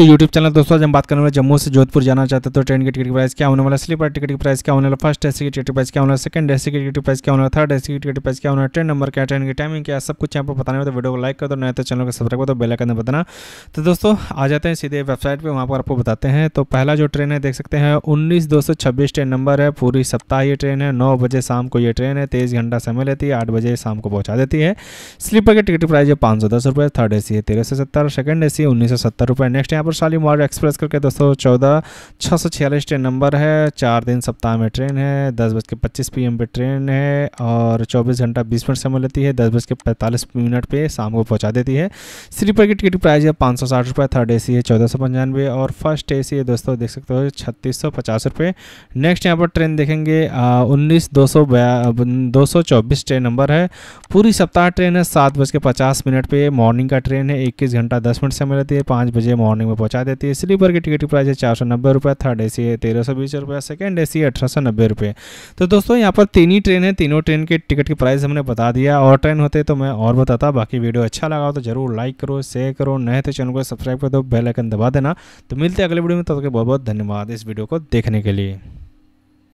तो YouTube channel दोस्तों आज हम बात करने वाले जम्मू से जोधपुर जाना चाहते हैं तो ट्रेन की टिकट की प्राइस क्या होने वाला स्लीपर टिकट की प्राइस क्या होने वाला फर्स्ट एसी की टिकट प्राइस क्या होने वाला सेकंड एसी की टिकट प्राइस क्या होने वाला थर्ड एसी की टिकट प्राइस क्या होने ट्रेन नंबर क्या ट्रेन की टाइमिंग क्या सब कुछ यहाँ पर बताने तो वीडियो को लाइक कर दो नए तो चैनल को सब्सक्राइब कर दो बेलाइकन बताना तो दोस्तों आ जाते हैं सीधे वेबसाइट पर वहाँ पर आपको बताते हैं तो पहला जो ट्रेन है देख सकते हैं उन्नीस ट्रेन नंबर है पूरी सप्ताह ये ट्रेन है नौ बजे शाम को ये ट्रेन है तेईस घंटा समय लेती है आठ बजे शाम को पहुँचा देती है स्लीपर की टिकट प्राइस है पाँच सौ दस रुपये थर्ड ए सी है तेरह सौ सत्तर सेकंड ए सी उन्नीस सौ सत्तर रुपये नेक्स्ट यहाँ पर शाली मार्ग एक्सप्रेस करके दोस्तों चौदह छः सौ छियालीस ट्रेन नंबर है चार दिन सप्ताह में ट्रेन है दस बज के पच्चीस पी एम पर ट्रेन है और चौबीस घंटा बीस मिनट समय लेती है दस बज के पैंतालीस मिनट पर शाम को पहुँचा देती है स्लीपर की टिकट प्राइस है पाँच सौ साठ रुपये थर्ड ए सी है चौदह सौ पंचानवे और फर्स्ट ए सी है दोस्तों देख सकते हो छत्तीस सौ पचास रुपये नेक्स्ट यहाँ पर ट्रेन देखेंगे उन्नीस दो सौ दो सौ चौबीस ट्रेन नंबर है पूरी सप्ताह ट्रेन है सात बज के पचास मिनट पर मॉर्निंग का ट्रेन है इक्कीस घंटा दस मिनट समय लेती है पाँच बजे मॉर्निंग में पहुंचा देती है स्लीपर की टिकट की प्राइस है चार सौ नब्बे रुपये थर्ड ए सी है तेरह सौ बीस रुपये सेकेंड ए सी है अठारह सौ नब्बे रुपये तो दोस्तों यहाँ पर तीन ही ट्रेन है तीनों ट्रेन के टिकट की प्राइस हमने बता दिया और ट्रेन होते तो मैं और बताता बाकी वीडियो अच्छा लगा तो जरूर लाइक करो शेयर करो नए तो चैनल को सब्सक्राइब कर दो बेलाइकन दबा देना तो मिलते अगले वीडियो में तब तक बहुत बहुत धन्यवाद इस वीडियो को देखने के लिए